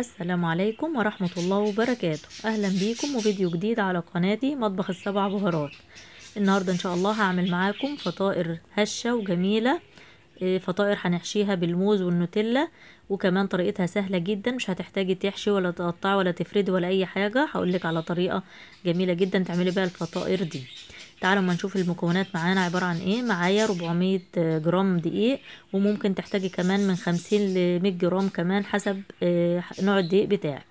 السلام عليكم ورحمة الله وبركاته أهلا بيكم وفيديو جديد على قناتي مطبخ السبع بهارات النهاردة إن شاء الله هعمل معاكم فطائر هشة وجميلة آه، فطائر هنحشيها بالموز والنوتيلا وكمان طريقتها سهلة جدا مش هتحتاجي تحشي ولا تقطعي ولا تفردي ولا أي حاجة هقولك على طريقة جميلة جدا تعملي بيها الفطائر دي تعالوا ما نشوف المكونات معانا عبارة عن ايه معايا 400 جرام دقيق وممكن تحتاجي كمان من 50 ل 100 جرام كمان حسب آه، نوع الدقيق بتاعك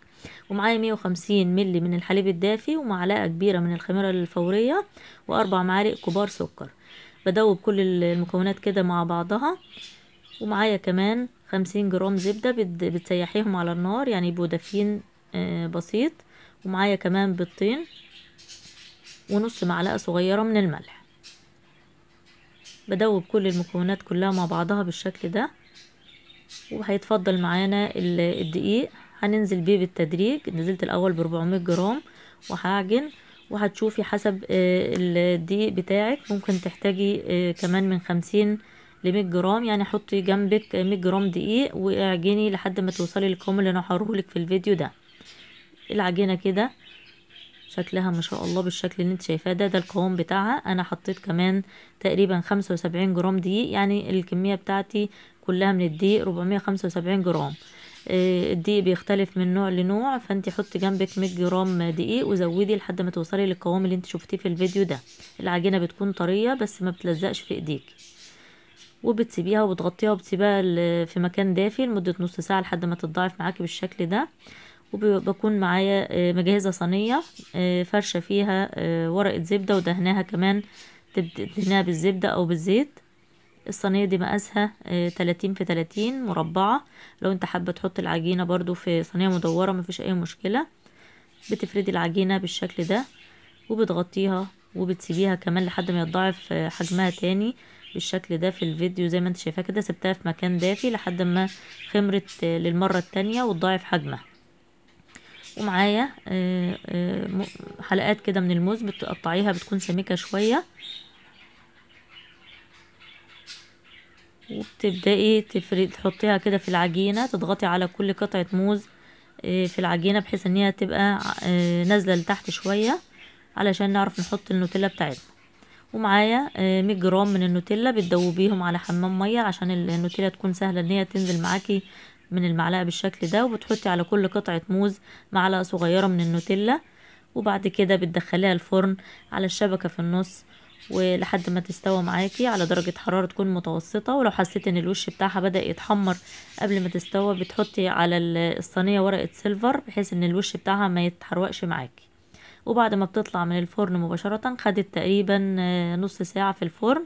ومعايا 150 ملي من الحليب الدافي ومعلقة كبيرة من الخميرة الفورية وأربع معالق كبار سكر بدوب كل المكونات كده مع بعضها ومعايا كمان خمسين جرام زبدة بتسيحيهم على النار يعني يبقوا دافيين آه، بسيط ومعايا كمان بيضتين ونص معلقة صغيرة من الملح بدوب كل المكونات كلها مع بعضها بالشكل ده وهيتفضل معانا الدقيق هننزل بيه بالتدريج نزلت الاول بربعمية جرام وهعجن وهتشوفي حسب آه، الدقيق بتاعك ممكن تحتاجي آه، كمان من خمسين لمية جرام يعني حطي جنبك مية جرام دقيق واعجني لحد ما توصلي للقوام اللي انا هوريهولك في الفيديو ده العجينه كده شكلها ما شاء الله بالشكل اللي انت شايفاه ده ده القوام بتاعها انا حطيت كمان تقريبا خمسة وسبعين جرام دقيق يعني الكمية بتاعتي كلها من الدقيق ربعمية خمسة وسبعين جرام آه، الدقيق بيختلف من نوع لنوع فانت حطي جنبك 100 جرام دقيق وزودي لحد ما توصلي للقوام اللي انت شفتيه في الفيديو ده العجينه بتكون طريه بس ما بتلزقش في ايديك وبتسيبيها وبتغطيها وبتسيبها في مكان دافي لمده نص ساعه لحد ما تتضاعف معاكي بالشكل ده وبكون معايا آه، مجهزة صينية آه، فرشة فيها آه، ورقة زبدة ودهناها كمان دهناها بالزبدة أو بالزيت الصينية دي مقاسها تلاتين في تلاتين مربعة لو انت حابة تحط العجينة برضو في صينية مدورة مفيش أي مشكلة بتفردي العجينة بالشكل ده وبتغطيها وبتسيبيها كمان لحد ما يتضاعف حجمها تاني بالشكل ده في الفيديو زي ما انت شايفاه كده سبتها في مكان دافي لحد ما خمرت للمرة التانية وتضاعف حجمها ومعايا معايا آه، آه، حلقات كده من الموز بتقطعيها بتكون سميكه شويه وبتبدأي تفرد تحطيها كده في العجينة تضغطي على كل قطعة موز آه، في العجينة بحيث ان هي تبقى نازلة لتحت شوية علشان نعرف نحط النوتيلا بتاعتنا ومعايا 100 جرام من النوتيلا بتدوبيهم على حمام مية عشان النوتيلا تكون سهلة ان هي تنزل معاكي من المعلقة بالشكل ده وبتحطي على كل قطعة موز معلقة صغيرة من النوتيلا وبعد كده بتدخليها الفرن على الشبكة في النص ولحد ما تستوى معاكي على درجة حرارة تكون متوسطة ولو حسيتي ان الوش بتاعها بدأ يتحمر قبل ما تستوى بتحطي على الصينية ورقة سيلفر بحيث ان الوش بتاعها ما يتحرقش معاكي وبعد ما بتطلع من الفرن مباشرة خدت تقريبا آه، نص ساعة في الفرن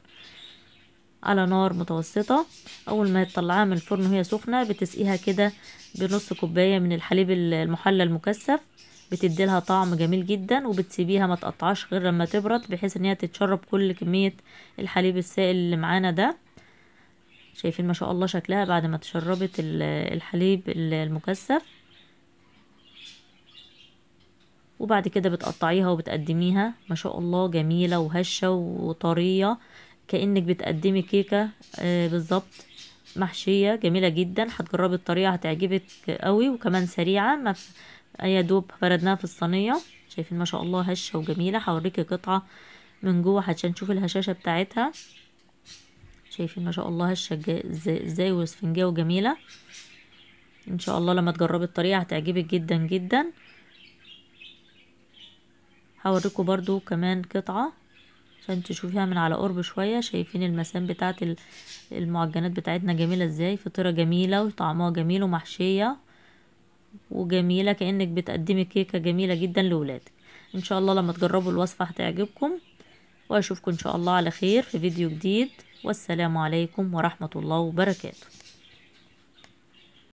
على نار متوسطة أول ما تطلعها من الفرن وهي سخنة بتسقيها كده بنص كوباية من الحليب المحلى المكثف بتديلها طعم جميل جدا وبتسيبيها ما تقطعش غير لما تبرد بحيث ان هي تتشرب كل كمية الحليب السائل اللي معانا ده شايفين ما شاء الله شكلها بعد ما تشربت الحليب المكثف وبعد كده بتقطعيها وبتقدميها ما شاء الله جميلة وهشة وطرية كأنك بتقدمي كيكة آه، بالظبط محشية جميلة جدا هتجربي الطريقة هتعجبك قوي وكمان سريعة ما يا دوب بردناها في الصينية شايفين ما شاء الله هشة وجميلة هوريكي قطعة من جوه عشان تشوفي الهشاشة بتاعتها شايفين ما شاء الله هشة ازاي واسفنجية وجميلة ان شاء الله لما تجربي الطريقة هتعجبك جدا جدا هوريكم برضو كمان قطعة عشان تشوفيها من على قرب شوية شايفين المسام بتاعت المعجنات بتاعتنا جميلة ازاي فطيرة جميلة وطعمها جميل ومحشية وجميلة كأنك بتقدمي كيكة جميلة جدا لولادك ان شاء الله لما تجربوا الوصفة هتعجبكم واشوفكم ان شاء الله على خير في فيديو جديد والسلام عليكم ورحمة الله وبركاته